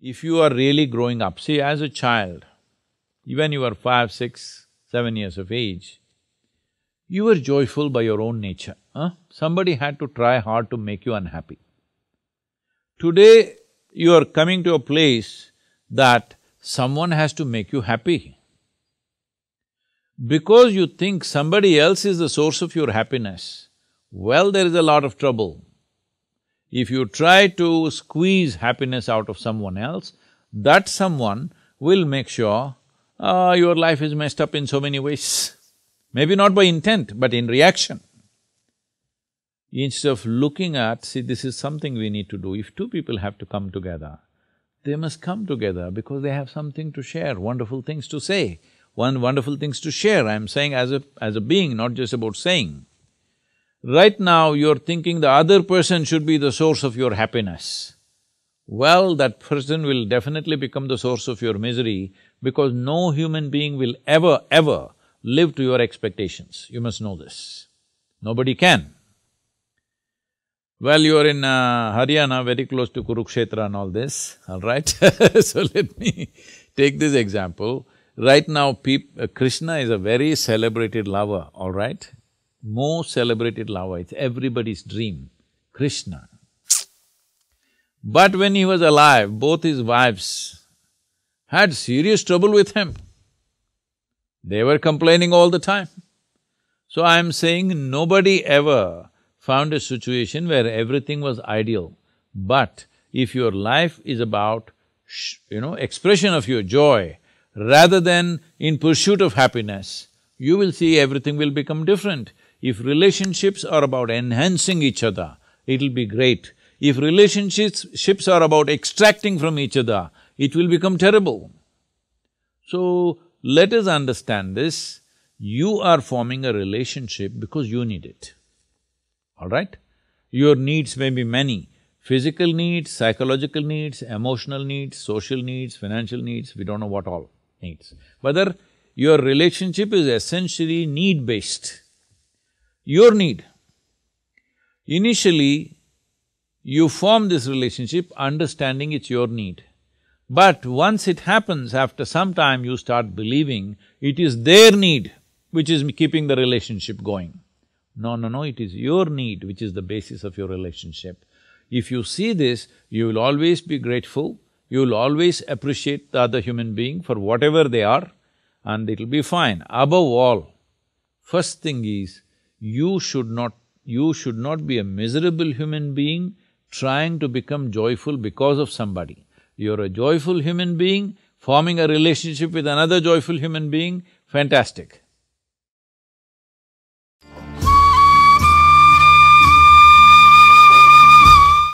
if you are really growing up, see, as a child, even you are five, six, seven years of age, you were joyful by your own nature, huh? Somebody had to try hard to make you unhappy. Today, you are coming to a place that someone has to make you happy. Because you think somebody else is the source of your happiness, well, there is a lot of trouble. If you try to squeeze happiness out of someone else, that someone will make sure uh, your life is messed up in so many ways. Maybe not by intent, but in reaction. Instead of looking at, see, this is something we need to do. If two people have to come together, they must come together because they have something to share, wonderful things to say, one wonderful things to share. I'm saying as a… as a being, not just about saying. Right now, you're thinking the other person should be the source of your happiness. Well, that person will definitely become the source of your misery because no human being will ever, ever live to your expectations. You must know this. Nobody can. Well, you're in uh, Haryana, very close to Kurukshetra and all this, all right? so let me take this example. Right now, Krishna is a very celebrated lover, all right? most celebrated lover, it's everybody's dream, Krishna. But when he was alive, both his wives had serious trouble with him. They were complaining all the time. So I'm saying nobody ever found a situation where everything was ideal. But if your life is about, you know, expression of your joy rather than in pursuit of happiness, you will see everything will become different. If relationships are about enhancing each other, it'll be great. If relationships ships are about extracting from each other, it will become terrible. So, let us understand this, you are forming a relationship because you need it, all right? Your needs may be many, physical needs, psychological needs, emotional needs, social needs, financial needs, we don't know what all needs. Whether your relationship is essentially need-based, your need. Initially, you form this relationship understanding it's your need. But once it happens, after some time you start believing it is their need which is keeping the relationship going. No, no, no, it is your need which is the basis of your relationship. If you see this, you will always be grateful, you will always appreciate the other human being for whatever they are and it'll be fine. Above all, first thing is, you should not… you should not be a miserable human being trying to become joyful because of somebody. You're a joyful human being, forming a relationship with another joyful human being, fantastic.